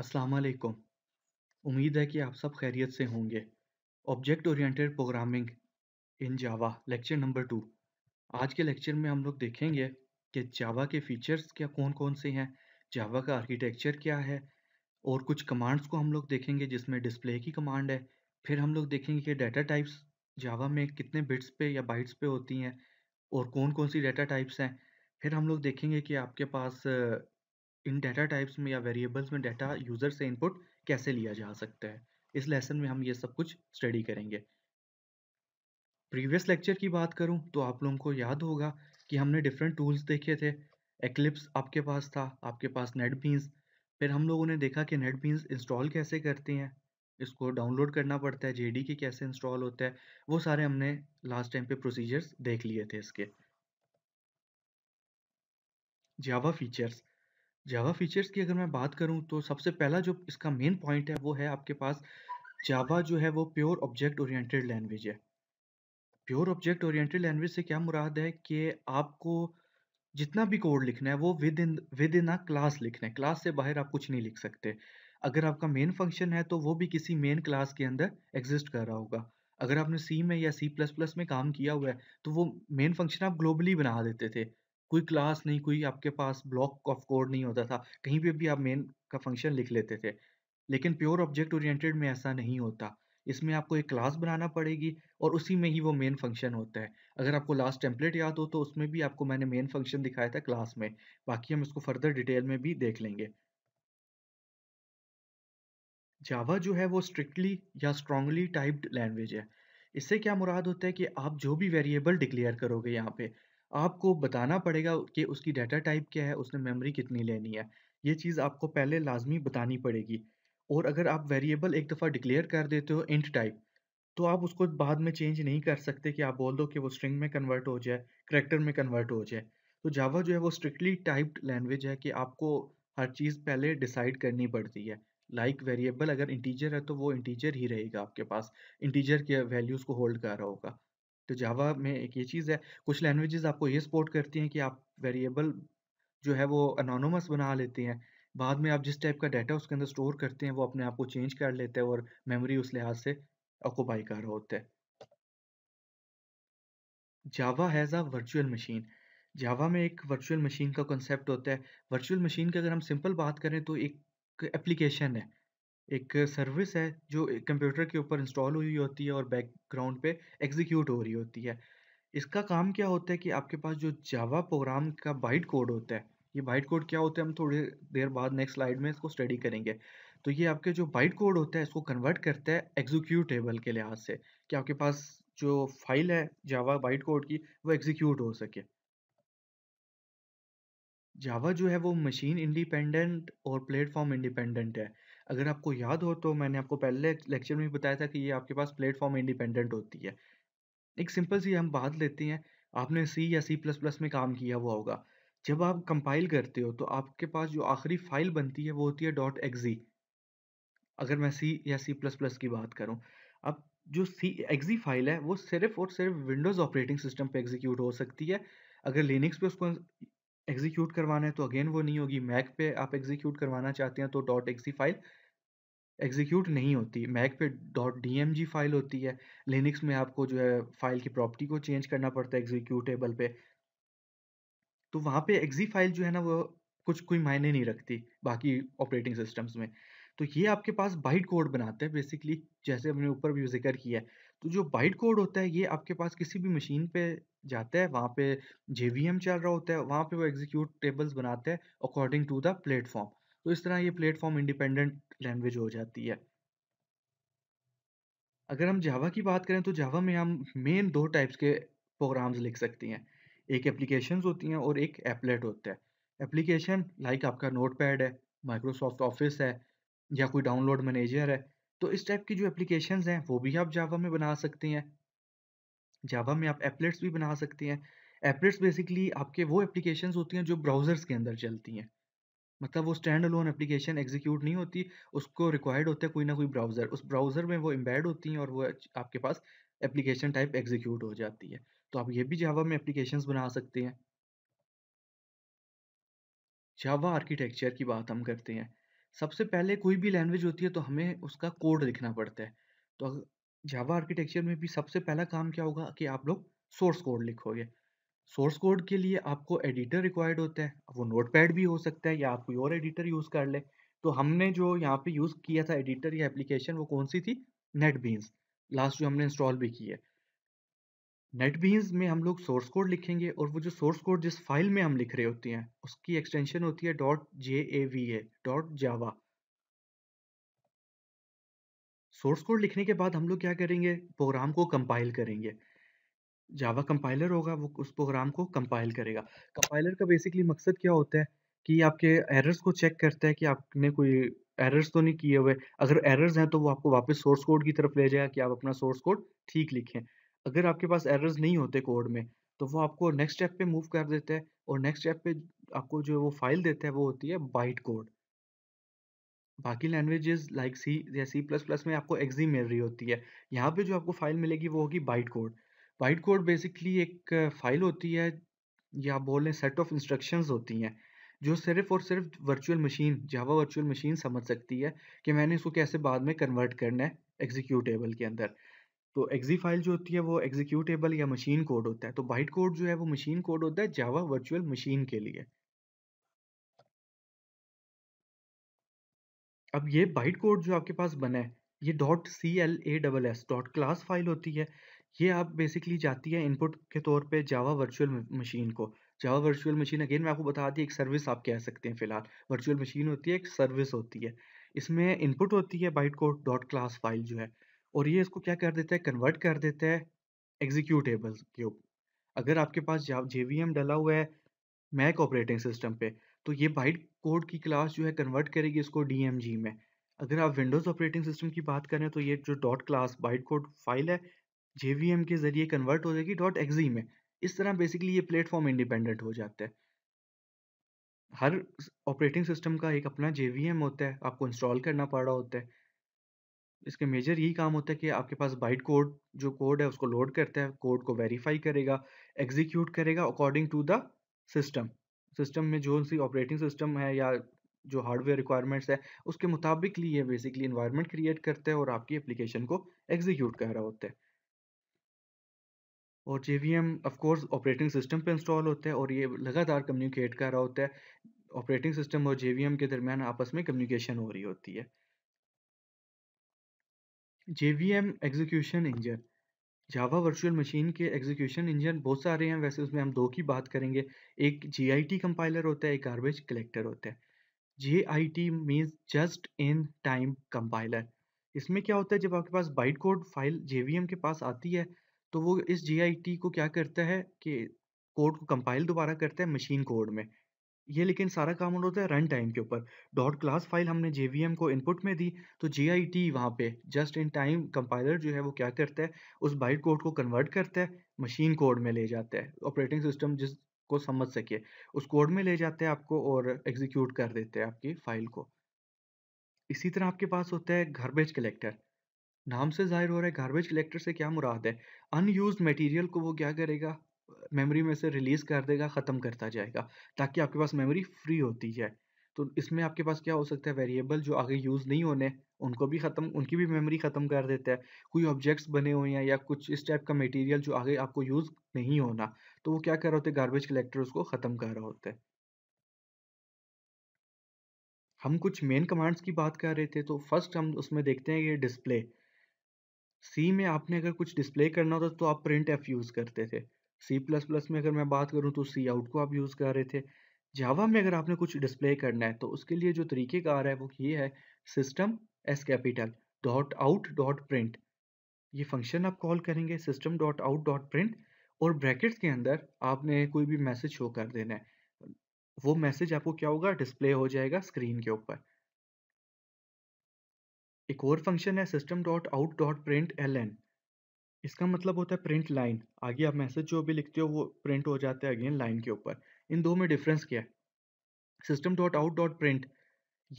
वालेकुम उम्मीद है कि आप सब खैरियत से होंगे object oriented programming in Java lecture number two आज के लेक्चर में हम लोग देखेंगे कि जावा के फीचर्स क्या कौन कौन से हैं जावा का आर्किटेक्चर क्या है और कुछ कमांड्स को हम लोग देखेंगे जिसमें डिस्प्ले की कमांड है फिर हम लोग देखेंगे कि डाटा टाइप्स जावा में कितने बिट्स पे या बाइट्स पे होती हैं और कौन कौन सी डाटा टाइप्स हैं फिर हम लोग देखेंगे कि आपके पास इन डाटा टाइप्स में या वेरिएबल्स में डाटा यूज़र से इनपुट कैसे लिया जा सकता है इस लेसन में हम ये सब कुछ स्टडी करेंगे प्रीवियस लेक्चर की बात करूं तो आप लोगों को याद होगा कि हमने डिफरेंट टूल्स देखे थे एक्लिप्स आपके पास था आपके पास नेटबीन्स फिर हम लोगों ने देखा कि नेट नेटबीन्स इंस्टॉल कैसे करते हैं इसको डाउनलोड करना पड़ता है जेडी के कैसे इंस्टॉल होता है वो सारे हमने लास्ट टाइम पे प्रोसीजर्स देख लिए थे इसके जावा फीचर्स जावा फीचर्स की अगर मैं बात करूं तो सबसे पहला जो इसका मेन पॉइंट है वो है आपके पास जावा जो है वो प्योर ऑब्जेक्ट ओरिएंटेड लैंग्वेज है प्योर ऑब्जेक्ट ओरिएंटेड लैंग्वेज से क्या मुराद है कि आपको जितना भी कोड लिखना है वो within within a class लिखना है क्लास से बाहर आप कुछ नहीं लिख सकते अगर आपका मेन फंक्शन है तो वो भी किसी मेन क्लास के अंदर एग्जिस्ट कर रहा होगा अगर आपने सी में या सी प्लस प्लस में काम किया हुआ है तो वो मेन फंक्शन आप ग्लोबली बना देते थे कोई क्लास नहीं कोई आपके पास ब्लॉक ऑफ कोड नहीं होता था कहीं पे भी आप मेन का फंक्शन लिख लेते थे लेकिन प्योर ऑब्जेक्ट ओरिएंटेड में ऐसा नहीं होता इसमें आपको एक क्लास बनाना पड़ेगी और उसी में ही वो मेन फंक्शन होता है अगर आपको लास्ट टेम्पलेट याद हो तो उसमें भी आपको मैंने मेन फंक्शन दिखाया था क्लास में बाकी हम इसको फर्दर डिटेल में भी देख लेंगे जावा जो है वो स्ट्रिक्टली या स्ट्रांगली टाइप्ड लैंग्वेज है इससे क्या मुराद होता है कि आप जो भी वेरिएबल डिक्लेयर करोगे यहाँ पे आपको बताना पड़ेगा कि उसकी डाटा टाइप क्या है उसने मेमोरी कितनी लेनी है ये चीज़ आपको पहले लाजमी बतानी पड़ेगी और अगर आप वेरिएबल एक दफ़ा डिक्लेयर कर देते हो इंट टाइप तो आप उसको बाद में चेंज नहीं कर सकते कि आप बोल दो कि वो स्ट्रिंग में कन्वर्ट हो जाए करेक्टर में कन्वर्ट हो जाए तो जावा जो है वो स्ट्रिक्टली टाइप्ड लैंग्वेज है कि आपको हर चीज़ पहले डिसाइड करनी पड़ती है लाइक like वेरिएबल अगर इंटीजर है तो वो इंटीजर ही रहेगा आपके पास इंटीजर के वैल्यूज़ को होल्ड कर रहा होगा तो जावा में एक ये चीज़ है कुछ लैंग्वेजेस आपको ये सपोर्ट करती हैं कि आप वेरिएबल जो है वो अनोनमस बना लेती हैं बाद में आप जिस टाइप का डाटा उसके अंदर स्टोर करते हैं वो अपने आप को चेंज कर लेते हैं और मेमोरी उस लिहाज से ऑक्यूपाई कर रहा होता है Java has a virtual machine Java में एक वर्चुअल मशीन का कॉन्सेप्ट होता है वर्चुअल मशीन की अगर हम सिंपल बात करें तो एक एप्लीकेशन है एक सर्विस है जो कंप्यूटर के ऊपर इंस्टॉल हुई होती है और बैकग्राउंड पे एग्जीक्यूट हो रही होती है इसका काम क्या होता है कि आपके पास जो जावा प्रोग्राम का बाइट कोड होता है ये बाइट कोड क्या होता है हम थोड़ी देर बाद नेक्स्ट स्लाइड में इसको स्टडी करेंगे तो ये आपके जो बाइट कोड होता है इसको कन्वर्ट करता है एग्जीक्यूटेबल के लिहाज से कि आपके पास जो फाइल है जावा बाइट कोड की वो एग्जीक्यूट हो सके जावा जो है वो मशीन इंडिपेंडेंट और प्लेटफॉर्म इंडिपेंडेंट है अगर आपको याद हो तो मैंने आपको पहले लेक्चर में भी बताया था कि ये आपके पास प्लेटफॉर्म इंडिपेंडेंट होती है एक सिंपल सी हम बात लेते हैं आपने सी या सी प्लस प्लस में काम किया हुआ होगा जब आप कंपाइल करते हो तो आपके पास जो आखिरी फाइल बनती है वो होती है डॉट एक्जी अगर मैं सी या सी प्लस प्लस की बात करूं अब जो सी एक्जी फाइल है वो सिर्फ और सिर्फ विंडोज़ ऑपरेटिंग सिस्टम पे एग्जीक्यूट हो सकती है अगर लिनक्स पे उसको एग्जीक्यूट करवाना है तो अगेन वो नहीं होगी मैक पे आप एग्जीक्यूट करवाना चाहते हैं तो डॉट एक्सी फाइल एग्जीक्यूट नहीं होती मैक पे डॉट डी फाइल होती है लिनिक्स में आपको जो है फाइल की प्रॉपर्टी को चेंज करना पड़ता है एग्जीक्यूटेबल पे तो वहाँ पे एग्जी फाइल जो है ना वो कुछ कोई मायने नहीं रखती बाकी ऑपरेटिंग सिस्टम्स में तो ये आपके पास बाइट कोड बनाते हैं बेसिकली जैसे हमने ऊपर भी जिक्र किया है तो जो बाइट कोड होता है ये आपके पास किसी भी मशीन पे जाता है वहाँ पे जे चल रहा होता है वहाँ पे वो एग्जीक्यूट टेबल्स बनाते हैं अकॉर्डिंग टू द प्लेटफॉर्म तो इस तरह ये प्लेटफॉर्म इंडिपेंडेंट लैंग्वेज हो जाती है अगर हम जावा की बात करें तो जावा में हम मेन दो टाइप्स के प्रोग्राम्स लिख सकती हैं एक एप्लीकेशंस होती हैं और एक एपलेट होता है एप्लीकेशन लाइक आपका नोट है माइक्रोसॉफ्ट ऑफिस है या कोई डाउनलोड मैनेजर है तो इस टाइप की जो एप्लीकेशन हैं वो भी आप जावा में बना सकती हैं जावा में आप एपलेट्स भी बना सकती हैं एपलेट्स बेसिकली आपके वो एप्लीकेशंस होती हैं जो ब्राउज़र्स के अंदर चलती हैं मतलब वो स्टैंड अलोन एप्लीकेशन एग्जीक्यूट नहीं होती उसको रिक्वायर्ड होता है कोई ना कोई ब्राउज़र उस ब्राउज़र में वो एम्बेड होती हैं और वो आपके पास एप्लीकेशन टाइप एग्जीक्यूट हो जाती है तो आप ये भी जावा में एप्लीकेशंस बना सकते हैं जावा आर्किटेक्चर की बात हम करते हैं सबसे पहले कोई भी लैंग्वेज होती है तो हमें उसका कोड लिखना पड़ता है तो जावा आर्किटेक्चर में भी सबसे पहला काम क्या होगा कि आप लोग सोर्स कोड लिखोगे सोर्स कोड के लिए आपको एडिटर रिक्वायर्ड होता है वो नोटपैड भी हो सकता है या आप कोई और एडिटर यूज़ कर ले तो हमने जो यहाँ पे यूज़ किया था एडिटर या एप्लीकेशन वो कौन सी थी नेटबीन्स लास्ट जो हमने इंस्टॉल भी की है नेटबीन्स में हम लोग सोर्स कोड लिखेंगे और वो जो सोर्स कोड जिस फाइल में हम लिख रहे होते हैं उसकी एक्सटेंशन होती है dot J A V A dot Java source code लिखने के बाद हम लोग क्या करेंगे प्रोग्राम को कंपाइल करेंगे जावा कंपाइलर होगा वो उस प्रोग्राम को कंपाइल करेगा कंपाइलर का बेसिकली मकसद क्या होता है कि आपके एरर्स को चेक करता है कि आपने कोई एरर्स तो नहीं किए हुए अगर एरर्स हैं तो वो आपको वापस सोर्स कोड की तरफ ले जाएगा कि आप अपना सोर्स कोड ठीक लिखें अगर आपके पास एरर्स नहीं होते कोड में तो वो आपको नेक्स्ट स्टेप पे मूव कर देता है और नेक्स्ट स्टेप पे आपको जो वो फाइल देता है वो होती है बाइट कोड बाकी लैंग्वेजेस लाइक सी या सी प्लस प्लस में आपको एक्जी मिल रही होती है यहाँ पे जो आपको फाइल मिलेगी वो होगी byte code byte code basically एक फाइल होती है या बोल लें सेट ऑफ इंस्ट्रक्शंस होती हैं जो सिर्फ और सिर्फ virtual machine Java virtual machine समझ सकती है कि मैंने इसको कैसे बाद में कन्वर्ट करना है एग्जीक्यूटेबल के अंदर तो एग्जी फाइल जो होती है वो एग्जीक्यूटेबल या मशीन कोड होता है तो बाइट कोड जो है वो मशीन कोड होता है जावा वर्चुअल मशीन के लिए अब ये बाइट कोड जो आपके पास बना है ये dot C L A double S dot class file होती है ये आप बेसिकली जाती है इनपुट के तौर पे जावा वर्चुअल मशीन को जावा वर्चुअल मशीन अगेन मैं आपको बता दी एक सर्विस आप कह सकते हैं फिलहाल वर्चुअल मशीन होती है एक सर्विस होती है इसमें इनपुट होती है byte code dot class file जो है और ये इसको क्या कर देता है कन्वर्ट कर देता है एग्जीक्यूटेबल के ऊपर अगर आपके पास जे वी डला हुआ है मैक ऑपरेटिंग सिस्टम पे तो ये बाइट कोड की क्लास जो है कन्वर्ट करेगी इसको डी में अगर आप विंडोज़ ऑपरेटिंग सिस्टम की बात करें तो ये जो dot class byte code file है जे के जरिए कन्वर्ट हो जाएगी डॉट एक्जी में इस तरह बेसिकली ये प्लेटफॉर्म इंडिपेंडेंट हो जाता है हर ऑपरेटिंग सिस्टम का एक अपना जे होता है आपको इंस्टॉल करना पड़ रहा होता है इसके मेजर यही काम होता है कि आपके पास बाइट कोड जो कोड है उसको लोड करता है कोड को वेरीफाई करेगा एग्जीक्यूट करेगा according to the system system में जो सी ऑपरेटिंग सिस्टम है या जो हार्डवेयर रिक्वायरमेंट्स है उसके मुताबिक लिए बेसिकली इन्वायरमेंट क्रिएट करता है और आपकी एप्लीकेशन को एग्जीक्यूट कर रहा होता है और J V M of course operating system पे इंस्टॉल होता है और ये लगातार कम्युनिकेट कर रहा होता है ऑपरेटिंग सिस्टम और जे वी एम के दरमियान आपस में कम्युनिकेशन हो रही होती है J V M execution engine Java virtual machine के एग्जीक्यूशन इंजन बहुत सारे हैं वैसे उसमें हम दो की बात करेंगे एक जी आई टी कंपाइलर होता है एक गार्बेज कलेक्टर होता है J I T means just in time compiler इसमें क्या होता है जब आपके पास byte code file J V M के पास आती है तो वो इस जी को क्या करता है कि कोड को कंपाइल दोबारा करता है मशीन कोड में ये लेकिन सारा काम होता है रन टाइम के ऊपर डॉट क्लास फाइल हमने जे को इनपुट में दी तो जे आई टी वहाँ पर जस्ट इन टाइम कंपाइलर जो है वो क्या करता है उस बाइट कोड को कन्वर्ट करता है मशीन कोड में ले जाता है ऑपरेटिंग सिस्टम जिसको समझ सके उस कोड में ले जाते हैं आपको और एग्जीक्यूट कर देते हैं आपकी फाइल को इसी तरह आपके पास होता है गार्बेज कलेक्टर नाम से जाहिर हो रहा है गार्बेज कलेक्टर से क्या मुराद है अनयूज मटेरियल को वो क्या करेगा मेमोरी में से रिलीज कर देगा ख़त्म करता जाएगा ताकि आपके पास मेमोरी फ्री होती जाए तो इसमें आपके पास क्या हो सकता है वेरिएबल जो आगे यूज़ नहीं होने उनको भी ख़त्म उनकी भी मेमोरी ख़त्म कर देता है कोई ऑब्जेक्ट्स बने हुए हैं या कुछ इस टाइप का मटेरियल जो आगे आपको यूज़ नहीं होना तो वो क्या कर रहे होते गार्बेज कलेक्टर उसको ख़त्म कर रहे होते हम कुछ मेन कमांड्स की बात कर रहे थे तो फर्स्ट हम उसमें देखते हैं ये डिस्प्ले सी में आपने अगर कुछ डिस्प्ले करना होता तो आप प्रिंट एफ यूज़ करते थे सी प्लस प्लस में अगर मैं बात करूँ तो सी आउट को आप यूज़ कर रहे थे जावा में अगर आपने कुछ डिस्प्ले करना है तो उसके लिए जो तरीके रहा है वो ये है system S capital dot out dot print ये फंक्शन आप कॉल करेंगे system dot out dot print और ब्रैकेट्स के अंदर आपने कोई भी मैसेज शो कर देना है वो मैसेज आपको क्या होगा डिस्प्ले हो जाएगा स्क्रीन के ऊपर एक और फंक्शन है system dot out dot print L N इसका मतलब होता है प्रिंट लाइन आगे आप मैसेज जो भी लिखते हो वो प्रिंट हो जाता है अगेन लाइन के ऊपर इन दो में डिफरेंस क्या है system dot out dot print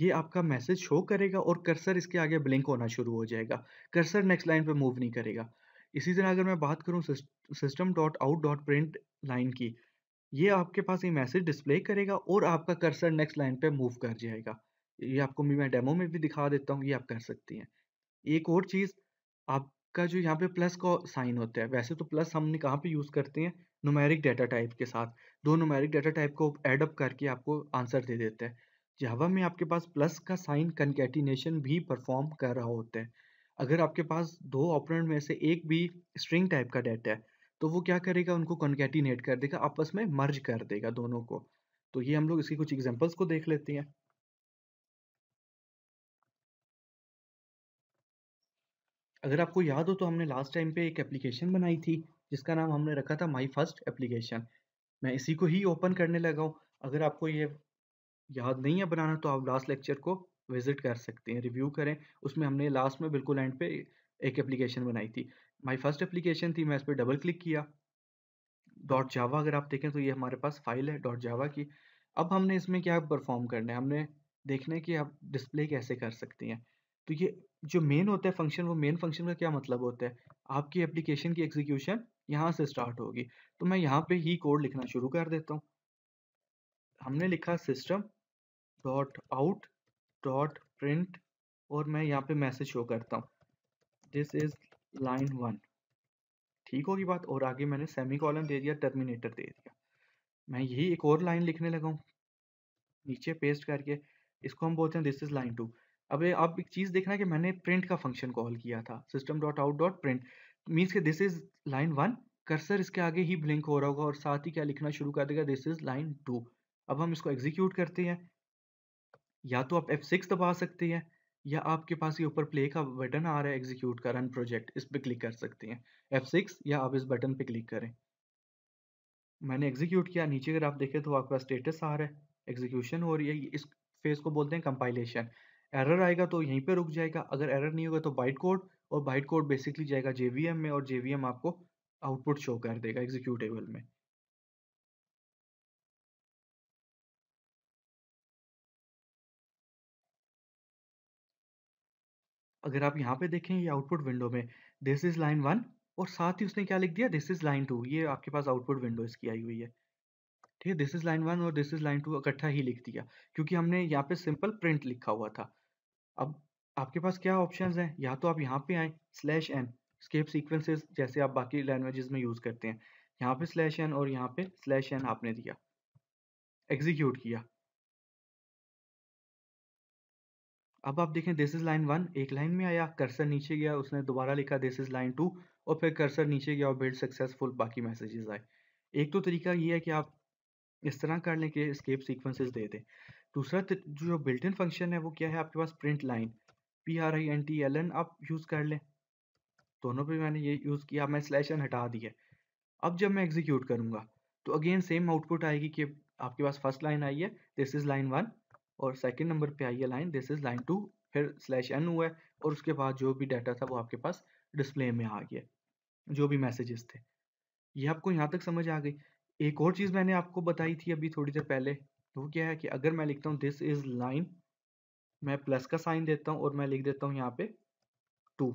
ये आपका मैसेज शो करेगा और कर्सर इसके आगे ब्लिंक होना शुरू हो जाएगा कर्सर नेक्स्ट लाइन पर मूव नहीं करेगा इसी तरह अगर मैं बात करूँ system dot out dot print line की ये आपके पास ये मैसेज डिस्प्ले करेगा और आपका कर्सर नेक्स्ट लाइन पे मूव कर जाएगा ये आपको मैं डेमो में भी दिखा देता हूँ ये आप कर सकती हैं एक और चीज़ आपका जो यहाँ पे प्लस का साइन होता है वैसे तो प्लस हमने कहाँ पे यूज़ करते हैं नोमैरिक डाटा टाइप के साथ दो नोमेरिक डाटा टाइप को एडअप करके आपको आंसर दे देते हैं जहावा में आपके पास प्लस का साइन कनकेटिनेशन भी परफॉर्म कर रहा होता है अगर आपके पास दो ऑपरेंट में से एक भी स्ट्रिंग टाइप का डाटा है तो वो क्या करेगा उनको कनकेटिनेट कर देगा आपस में मर्ज कर देगा दोनों को तो ये हम लोग इसकी कुछ एग्जाम्पल्स को देख लेते हैं अगर आपको याद हो तो हमने लास्ट टाइम पे एक एप्लीकेशन बनाई थी जिसका नाम हमने रखा था माई फर्स्ट एप्लीकेशन मैं इसी को ही ओपन करने लगा हूँ अगर आपको ये याद नहीं है बनाना तो आप लास्ट लेक्चर को विजिट कर सकते हैं रिव्यू करें उसमें हमने लास्ट में बिल्कुल एंड पे एक एप्लीकेशन बनाई थी माई फर्स्ट एप्लीकेशन थी मैं इस पर डबल क्लिक किया डॉट जावा अगर आप देखें तो ये हमारे पास फाइल है डॉट जावा की अब हमने इसमें क्या परफॉर्म करना है हमने देखना है कि आप डिस्प्ले कैसे कर सकते हैं तो ये जो मेन होता है फंक्शन वो मेन फंक्शन का क्या मतलब होता है आपकी एप्लीकेशन की एग्जीक्यूशन यहाँ से स्टार्ट होगी तो मैं यहाँ पे ही कोड लिखना शुरू कर देता हूँ हमने लिखा system dot out dot print और मैं यहाँ पे मैसेज शो करता हूँ दिस इज लाइन वन ठीक होगी बात और आगे मैंने सेमी कॉलम दे दिया टर्मिनेटर दे दिया मैं यही एक और लाइन लिखने लगा हूँ नीचे पेस्ट करके इसको हम बोलते हैं दिस इज लाइन टू अब आप एक चीज़ देखना कि मैंने प्रिंट का फंक्शन कॉल किया था system dot out dot print means के this is line one cursor इसके आगे ही ब्लिंक हो रहा होगा और साथ ही क्या लिखना शुरू कर देगा दिस इज लाइन टू अब हम इसको एग्जीक्यूट करते हैं या तो आप F6 दबा सकते हैं या आपके पास ये ऊपर प्ले का बटन आ रहा है एग्जीक्यूट का रन प्रोजेक्ट इस पर क्लिक कर सकते हैं F6 या आप इस बटन पे क्लिक करें मैंने एग्जीक्यूट किया नीचे अगर आप देखें तो आपका स्टेटस आ रहा है एग्जीक्यूशन हो रही है इस फेज को बोलते हैं कंपाइलेशन एरर आएगा तो यहीं पे रुक जाएगा अगर एरर नहीं होगा तो बाइट कोड और बाइट कोड बेसिकली जाएगा जेवीएम में और जेवीएम आपको आउटपुट शो कर देगा एग्जीक्यूटेबल में अगर आप यहाँ पे देखें ये आउटपुट विंडो में दिस इज लाइन वन और साथ ही उसने क्या लिख दिया दिस इज लाइन टू ये आपके पास आउटपुट विंडो इसकी आई हुई है ठीक है दिस इज लाइन वन और दिस इज लाइन टू इकट्ठा ही लिख दिया क्योंकि हमने यहाँ पे सिंपल प्रिंट लिखा हुआ था अब आपके पास क्या ऑप्शंस हैं या तो आप यहाँ पे आए स्लैश एन स्केप सीक्वेंसेस जैसे आप बाकी लैंग्वेजेस में यूज़ करते हैं यहाँ पे स्लैश एन और यहाँ पे स्लैश एन आपने दिया एग्जीक्यूट किया अब आप देखें दिस इज लाइन वन एक लाइन में आया कर्सर नीचे गया उसने दोबारा लिखा दिस इज लाइन टू और फिर कर्सर नीचे गया और बिल्ड सक्सेसफुल बाकी मैसेजेस आए एक तो तरीका ये है कि आप इस तरह कर लें कि स्केप सीक्वेंसेस दे दें दूसरा जो बिल्ट इन फंक्शन है वो क्या है आपके पास print line P R I N T L N आप यूज़ कर लें दोनों पे मैंने ये यूज़ किया मैं स्लैश एन हटा दिया अब जब मैं एग्जीक्यूट करूंगा तो अगेन सेम आउटपुट आएगी कि आपके पास फर्स्ट लाइन आई है दिस इज़ लाइन वन और सेकेंड नंबर पे आई है line this is line two फिर स्लैश एन हुआ है और उसके बाद जो भी डाटा था वो आपके पास डिस्प्ले में आ गया जो भी मैसेजेस थे ये आपको यहाँ तक समझ आ गई एक और चीज़ मैंने आपको बताई थी अभी थोड़ी देर पहले तो क्या है कि अगर मैं लिखता हूँ दिस इज लाइन मैं प्लस का साइन देता हूँ और मैं लिख देता हूँ यहाँ पे टू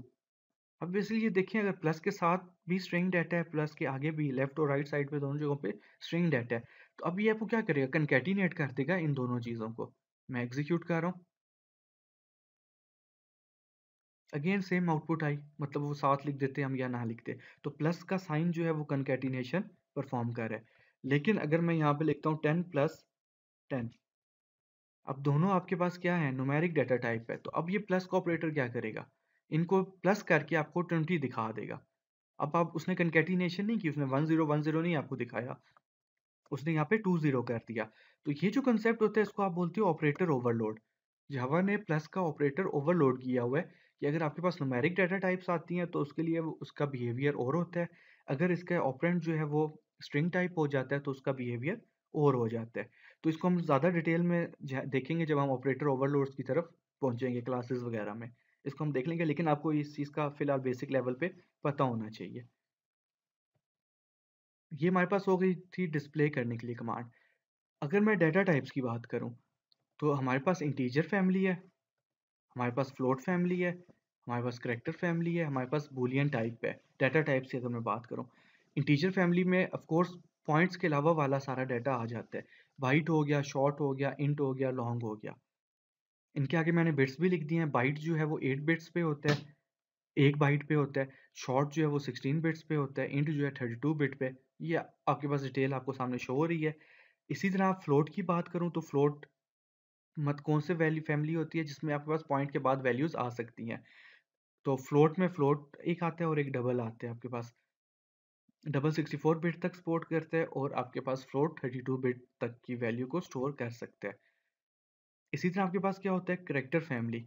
अब इसलिए देखिए अगर प्लस के साथ भी स्ट्रिंग डाटा है प्लस के आगे भी लेफ्ट और राइट साइड पे दोनों जगहों पे स्ट्रिंग डाटा है तो अब ये आपको क्या करेगा कंकेटिनेट कर देगा इन दोनों चीज़ों को मैं एग्जीक्यूट कर रहा हूँ अगेन सेम आउटपुट आई मतलब वो साथ लिख देते हम या ना लिखते तो प्लस का साइन जो है वो कंकेटिनेशन परफॉर्म कर रहा है लेकिन अगर मैं यहाँ पे लिखता हूँ टेन प्लस टेन अब दोनों आपके पास क्या है नोमेरिक डेटा टाइप है तो अब ये प्लस का ऑपरेटर क्या करेगा इनको प्लस करके आपको ट्वेंटी दिखा देगा अब आप उसने कंकेटिनेशन नहीं की उसने वन जीरो वन जीरो नहीं आपको दिखाया उसने यहाँ पे टू जीरो कर दिया तो ये जो कंसेप्ट होता है इसको आप बोलते हो ऑपरेटर ओवरलोड जावा ने प्लस का ऑपरेटर ओवरलोड किया हुआ है कि अगर आपके पास नोमेरिक डाटा टाइप्स आती हैं तो उसके लिए उसका बिहेवियर और होता है अगर इसका ऑपरेंट जो है वो स्ट्रिंग टाइप हो जाता है तो उसका बिहेवियर और हो जाता है तो इसको हम ज़्यादा डिटेल में देखेंगे जब हम ऑपरेटर ओवरलोड्स की तरफ पहुँचेंगे क्लासेस वगैरह में इसको हम देख लेंगे लेकिन आपको इस चीज़ का फिलहाल बेसिक लेवल पे पता होना चाहिए ये हमारे पास हो गई थी डिस्प्ले करने के लिए कमांड अगर मैं डाटा टाइप्स की बात करूँ तो हमारे पास इंटीजर फैमिली है हमारे पास फ्लोट फैमिली है हमारे पास करेक्टर फैमिली है हमारे पास बुलियन टाइप है डाटा टाइप्स की अगर मैं बात करूँ इंटीजर फैमिली में ऑफकोर्स पॉइंट्स के अलावा वाला सारा डाटा आ जाता है वाइट हो गया शॉर्ट हो गया इंट हो गया लॉन्ग हो गया इनके आगे मैंने बिट्स भी लिख दिए हैं बाइट जो है वो एट बिट्स पे होता है एक बाइट पे होता है शॉर्ट जो है वो सिक्सटीन बिट्स पे होता है इंट जो है थर्टी टू बिट पे ये आपके पास डिटेल आपको सामने शो हो रही है इसी तरह आप फ्लोट की बात करूँ तो फ्लोट मत कौन से वैल्यू फैमिली होती है जिसमें आपके पास पॉइंट के बाद वैल्यूज़ आ सकती हैं तो फ्लोट में फ्लोट एक आता है और एक डबल आते हैं आपके पास डबल सिक्सटी फोर बिट तक सपोर्ट करते हैं और आपके पास फ्लोट थर्टी टू बिट तक की वैल्यू को स्टोर कर सकते हैं इसी तरह आपके पास क्या होता है करेक्टर फैमिली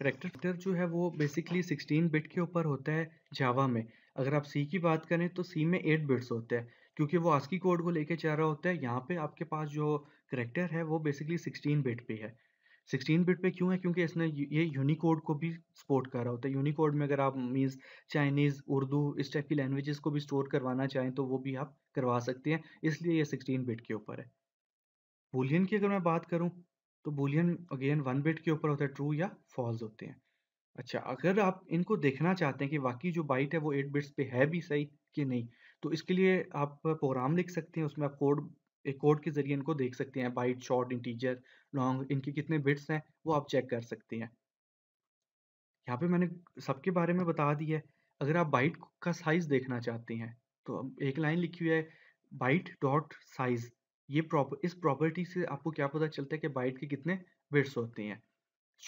करेक्टर जो है वो बेसिकली सिक्सटीन बिट के ऊपर होता है जावा में अगर आप सी की बात करें तो सी में एट बिट्स होते हैं क्योंकि वो आस्की कोड को लेके चल रहा होता है यहाँ पे आपके पास जो करेक्टर है वो बेसिकली सिक्सटीन बिट पे है सिक्सटीन बिट पे क्यों है क्योंकि इसने ये यूनिकोड को भी सपोर्ट कर रहा होता है यूनिकोड में अगर आप मीन्स चाइनीज़ उर्दू इस टाइप की लैंग्वेजेस को भी स्टोर करवाना चाहें तो वो भी आप करवा सकते हैं इसलिए ये सिक्सटीन बिट के ऊपर है बुलियन की अगर मैं बात करूँ तो बुलियन अगेन वन बिट के ऊपर होता है ट्रू या फॉल्स होते हैं अच्छा अगर आप इनको देखना चाहते हैं कि बाकी जो बाइट है वो एट बिट्स पे है भी सही कि नहीं तो इसके लिए आप प्रोग्राम लिख सकते हैं उसमें आप कोड एक कोड के जरिए इनको देख सकते हैं बाइट शॉर्ट इंटीजर लॉन्ग इनके कितने बिट्स हैं वो आप चेक कर सकते हैं यहाँ पे मैंने सबके बारे में बता दिया है अगर आप बाइट का साइज देखना चाहते हैं तो अब एक लाइन लिखी हुई है बाइट डॉट साइज ये प्रॉपर इस प्रॉपर्टी से आपको क्या पता चलता है कि बाइट के कितने बिट्स होते हैं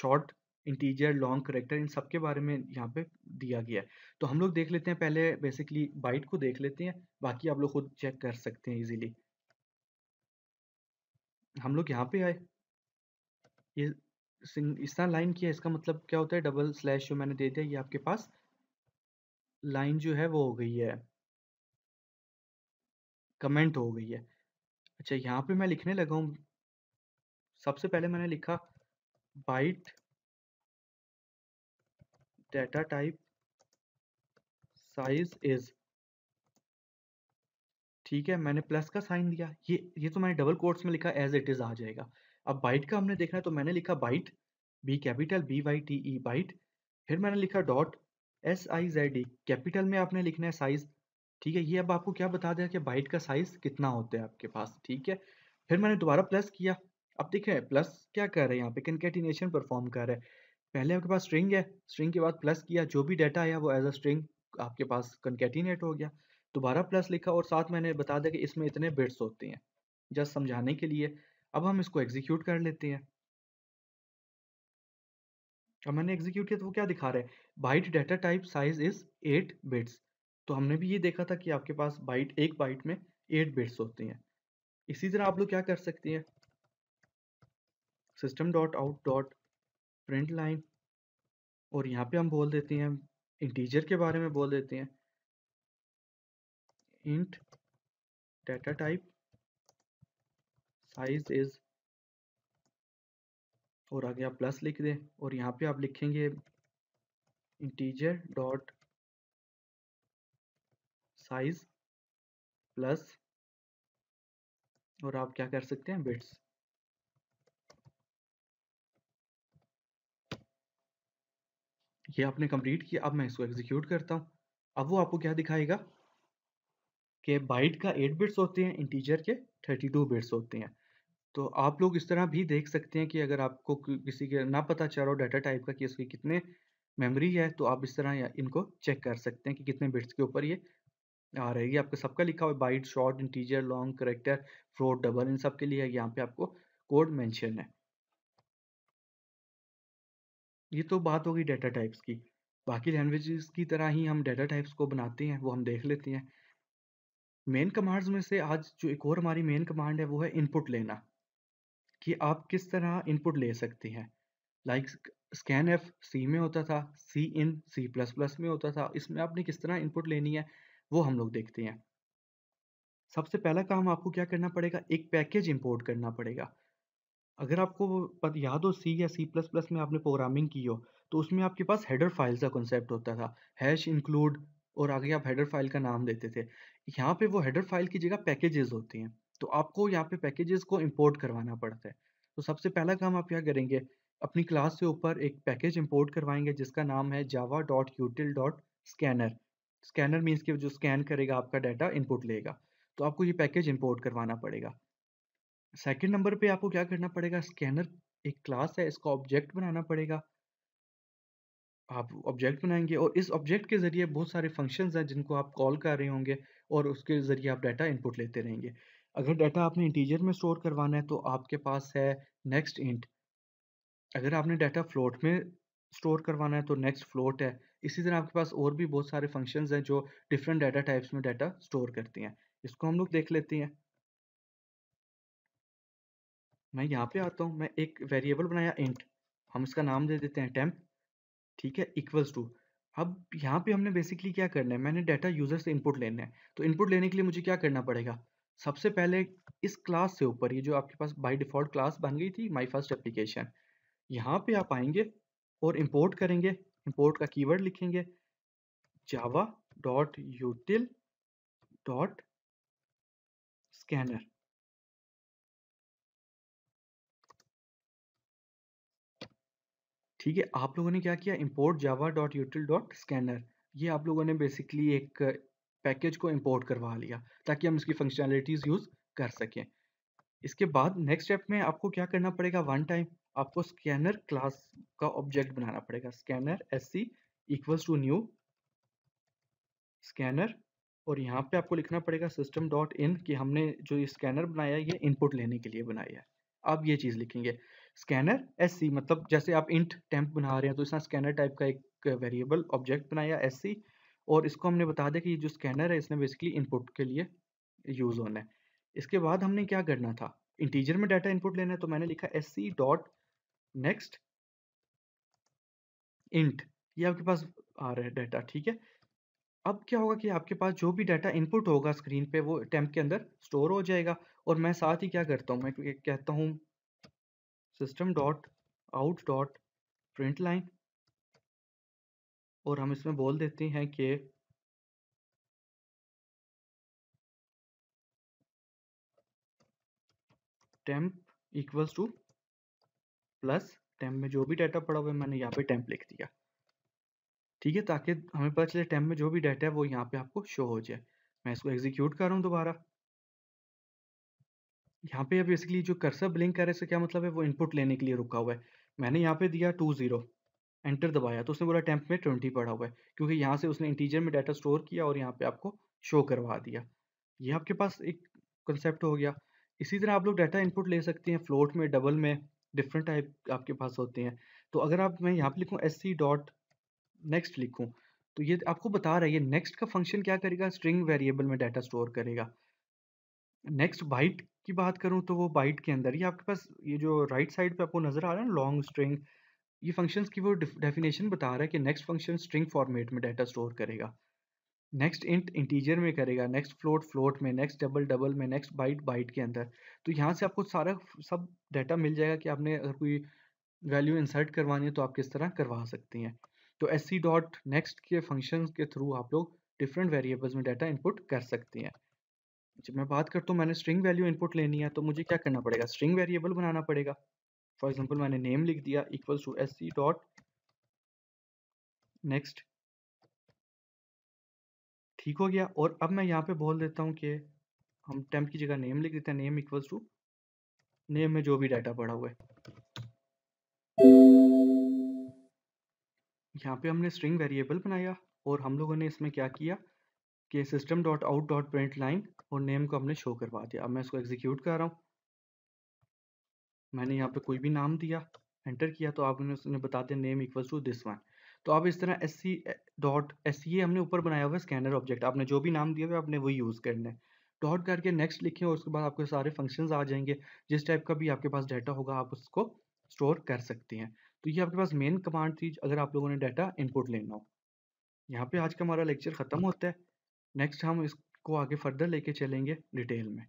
शॉर्ट इंटीजर लॉन्ग करेक्टर इन सब के बारे में यहाँ पे दिया गया है तो हम लोग देख लेते हैं पहले बेसिकली बाइट को देख लेते हैं बाकी आप लोग खुद चेक कर सकते हैं इजीली हम लोग यहाँ पे आए ये इस तरह लाइन किया इसका मतलब क्या होता है डबल स्लैश जो मैंने दे दिया ये आपके पास लाइन जो है वो हो गई है कमेंट हो गई है अच्छा यहाँ पे मैं लिखने लगा हूँ सबसे पहले मैंने लिखा byte data type size is ठीक है मैंने प्लस का साइन दिया ये ये तो मैंने डबल कोर्ट्स में लिखा एज इट इज आ जाएगा अब बाइट का हमने देखना है तो मैंने लिखा byte B capital B Y T E byte फिर मैंने लिखा dot S I Z E capital में आपने लिखना है साइज ठीक है ये अब आपको क्या बता दिया कि बाइट का साइज कितना होता है आपके पास ठीक है फिर मैंने दोबारा प्लस किया अब देखें प्लस क्या कर रहे हैं यहाँ पे कनकेटिनेशन परफॉर्म कर रहे हैं पहले आपके पास स्ट्रिंग है स्ट्रिंग के बाद प्लस किया जो भी डाटा आया वो एज अ स्ट्रिंग आपके पास कनकेटिनेट हो गया दोबारा प्लस लिखा और साथ मैंने बता दिया कि इसमें इतने बिट्स होते हैं जस्ट समझाने के लिए अब हम इसको एग्जीक्यूट कर लेते हैं अब मैंने एग्जीक्यूट किया तो वो क्या दिखा रहा है byte data type size is eight bits तो हमने भी ये देखा था कि आपके पास बाइट एक बाइट में एट बिट्स होते हैं इसी तरह आप लोग क्या कर सकते हैं system dot out dot print line और यहाँ पे हम बोल देते हैं इंटीजर के बारे में बोल देते हैं int data type size is और आगे आप प्लस लिख दें और यहाँ पे आप लिखेंगे इंटीजर डॉट साइज प्लस और आप क्या कर सकते हैं बिट्स ये आपने कंप्लीट किया अब मैं इसको एग्जीक्यूट करता हूँ अब वो आपको क्या दिखाएगा कि बाइट का एट बिट्स होते हैं इंटीजर के थर्टी टू बिट्स होते हैं तो आप लोग इस तरह भी देख सकते हैं कि अगर आपको किसी के ना पता चल रहा डाटा टाइप का कि इसकी कितने मेमोरी है तो आप इस तरह इनको चेक कर सकते हैं कि कितने बिट्स के ऊपर ये आ रहेगी आपका सबका लिखा हुआ byte short integer long character float double इन सब के लिए यहाँ पे आपको कोड मैंशन है ये तो बात होगी डाटा टाइप्स की बाकी लैंग्वेज की तरह ही हम डाटा टाइप्स को बनाते हैं वो हम देख लेते हैं मेन कमांड्स में से आज जो एक और हमारी मेन कमांड है वो है इनपुट लेना कि आप किस तरह इनपुट ले सकते हैं लाइक स्कैन एफ सी में होता था सी इन सी प्लस प्लस में होता था इसमें आपने किस तरह इनपुट लेनी है वो हम लोग देखते हैं सबसे पहला काम आपको क्या करना पड़ेगा एक पैकेज इंपोर्ट करना पड़ेगा अगर आपको याद हो सी या सी प्लस प्लस में आपने प्रोग्रामिंग की हो तो उसमें आपके पास हेडर फाइल्स का कॉन्सेप्ट होता था हैश इंक्लूड और आगे आप हेडर फाइल का नाम देते थे यहाँ पे वो हेडर फाइल की जगह पैकेजेस होती हैं तो आपको यहाँ पे पैकेजेस को इंपोर्ट करवाना पड़ता है तो सबसे पहला काम आप क्या करेंगे अपनी क्लास से ऊपर एक पैकेज इंपोर्ट करवाएंगे जिसका नाम है Java dot util dot scanner scanner means के जो स्कैन करेगा आपका डाटा इनपुट लेगा तो आपको ये पैकेज इंपोर्ट करवाना पड़ेगा सेकेंड नंबर पर आपको क्या करना पड़ेगा स्कैनर एक क्लास है इसका ऑब्जेक्ट बनाना पड़ेगा आप ऑब्जेक्ट बनाएंगे और इस ऑब्जेक्ट के ज़रिए बहुत सारे फंक्शंस हैं जिनको आप कॉल कर रहे होंगे और उसके ज़रिए आप डाटा इनपुट लेते रहेंगे अगर डाटा आपने इंटीजर में स्टोर करवाना है तो आपके पास है नेक्स्ट इंट अगर आपने डाटा फ्लोट में स्टोर करवाना है तो नेक्स्ट फ्लोट है इसी तरह आपके पास और भी बहुत सारे फंक्शंस हैं जो डिफरेंट डाटा टाइप्स में डाटा स्टोर करती हैं इसको हम लोग देख लेते हैं मैं यहाँ पे आता हूँ मैं एक वेरिएबल बनाया इंट हम इसका नाम दे देते हैं टेम्प ठीक है इक्वल्स टू अब यहाँ पे हमने बेसिकली क्या करना है मैंने डाटा यूजर से इनपुट लेना है तो इनपुट लेने के लिए मुझे क्या करना पड़ेगा सबसे पहले इस क्लास से ऊपर ये जो आपके पास बाय डिफॉल्ट क्लास बन गई थी माय फर्स्ट एप्लीकेशन यहाँ पे आप आएंगे और इंपोर्ट करेंगे इंपोर्ट का कीवर्ड लिखेंगे Java dot util dot scanner ठीक है आप लोगों ने क्या किया import Java dot util dot scanner ये आप लोगों ने बेसिकली एक पैकेज को इम्पोर्ट करवा लिया ताकि हम इसकी फंक्शनैलिटीज़ यूज़ कर सकें इसके बाद नेक्स्ट स्टेप में आपको क्या करना पड़ेगा वन टाइम आपको स्कैनर क्लास का ऑब्जेक्ट बनाना पड़ेगा scanner S C equals to new scanner और यहाँ पे आपको लिखना पड़ेगा सिस्टम डॉट इन कि हमने जो ये स्कैनर बनाया है ये इनपुट लेने के लिए बनाया है आप ये चीज़ लिखेंगे स्कैनर एस सी मतलब जैसे आप इंट टेम्प बना रहे हैं तो इसमें स्कैनर टाइप का एक वेरिएबल ऑब्जेक्ट बनाया एस सी और इसको हमने बता दिया कि ये जो स्कैनर है इसने बेसिकली इनपुट के लिए यूज़ होना है इसके बाद हमने क्या करना था इंटीजर में डाटा इनपुट लेना है तो मैंने लिखा S C dot next int ये आपके पास आ रहा है डाटा ठीक है अब क्या होगा कि आपके पास जो भी डाटा इनपुट होगा स्क्रीन पे वो टेम्प के अंदर स्टोर हो जाएगा और मैं साथ ही क्या करता हूँ मैं कहता हूँ system dot out dot print line और हम इसमें बोल देते हैं कि temp equals to plus temp में जो भी डाटा पड़ा हुआ है मैंने यहाँ पे टेम्प लिख दिया ठीक है ताकि हमें पता चले टेम्प में जो भी डाटा है वो यहाँ पे आपको शो हो जाए मैं इसको एग्जीक्यूट कर रहा हूँ दोबारा यहाँ पे बेसिकली जो कर्सर ब्लिंक रहे से क्या मतलब है वो इनपुट लेने के लिए रुका हुआ है मैंने यहाँ पे दिया टू जीरो एंटर दबाया तो उसने बोला टेम्प में ट्वेंटी पड़ा हुआ है क्योंकि यहाँ से उसने इंटीजर में डाटा स्टोर किया और यहाँ पे आपको शो करवा दिया ये आपके पास एक कंसेप्ट हो गया इसी तरह आप लोग डाटा इनपुट ले सकते हैं फ्लोट में डबल में डिफरेंट टाइप आपके पास होते हैं तो अगर आप मैं यहाँ पे लिखूँ एस सी डॉट नेक्स्ट लिखूँ तो ये आपको बता रहा है ये नेक्स्ट का फंक्शन क्या करेगा स्ट्रिंग वेरिएबल में डाटा स्टोर करेगा नेक्स्ट बाइट की बात करूँ तो वो बाइट के अंदर ये आपके पास ये जो राइट साइड पे आपको नज़र आ रहा है ना लॉन्ग स्ट्रिंग ये फंक्शंस की वो डेफिनेशन बता रहा है कि नेक्स्ट फंक्शन स्ट्रिंग फॉर्मेट में डाटा स्टोर करेगा नेक्स्ट इंट इंटीजर में करेगा नेक्स्ट फ्लोट फ्लोट में नेक्स्ट डबल डबल में नेक्स्ट बाइट बाइट के अंदर तो यहाँ से आपको सारा सब डाटा मिल जाएगा कि आपने अगर कोई वैल्यू इंसर्ट करवानी है तो आप किस तरह करवा सकती हैं तो एस सी डॉट नेक्स्ट के फंक्शन के थ्रू आप लोग डिफरेंट वेरिएबल्स में डाटा इनपुट कर सकती हैं जब मैं बात करता हूँ मैंने स्ट्रिंग वैल्यू इनपुट लेनी है तो मुझे क्या करना पड़ेगा स्ट्रिंग वेरिएबल बनाना पड़ेगा फॉर एग्जाम्पल मैंने नेम लिख दिया equal to S C dot next ठीक हो गया और अब मैं यहाँ पे बोल देता हूँ कि हम टेम्प की जगह नेम लिख देते हैं नेम इक्वल टू नेम में जो भी डाटा पड़ा हुआ है यहाँ पे हमने स्ट्रिंग वेरिएबल बनाया और हम लोगों ने इसमें क्या किया कि system dot out dot print line और नेम को हमने शो करवा दिया अब मैं इसको एग्जीक्यूट कर रहा हूँ मैंने यहाँ पे कोई भी नाम दिया एंटर किया तो आपने उसने बता दिया name equal to this one तो आप इस तरह S C dot S C A हमने ऊपर बनाया हुआ है स्कैनर ऑब्जेक्ट आपने जो भी नाम दिया हुआ आपने वही यूज़ करना है डॉट करके नेक्स्ट लिखें और उसके बाद आपके सारे फंक्शन आ जाएंगे जिस टाइप का भी आपके पास डाटा होगा आप उसको स्टोर कर सकते हैं तो ये आपके पास मेन कमांड थी अगर आप लोगों ने डाटा इनपुट लेना हो यहाँ पे आज का हमारा लेक्चर ख़त्म होता है नेक्स्ट हम इसको आगे फर्दर लेके चलेंगे डिटेल में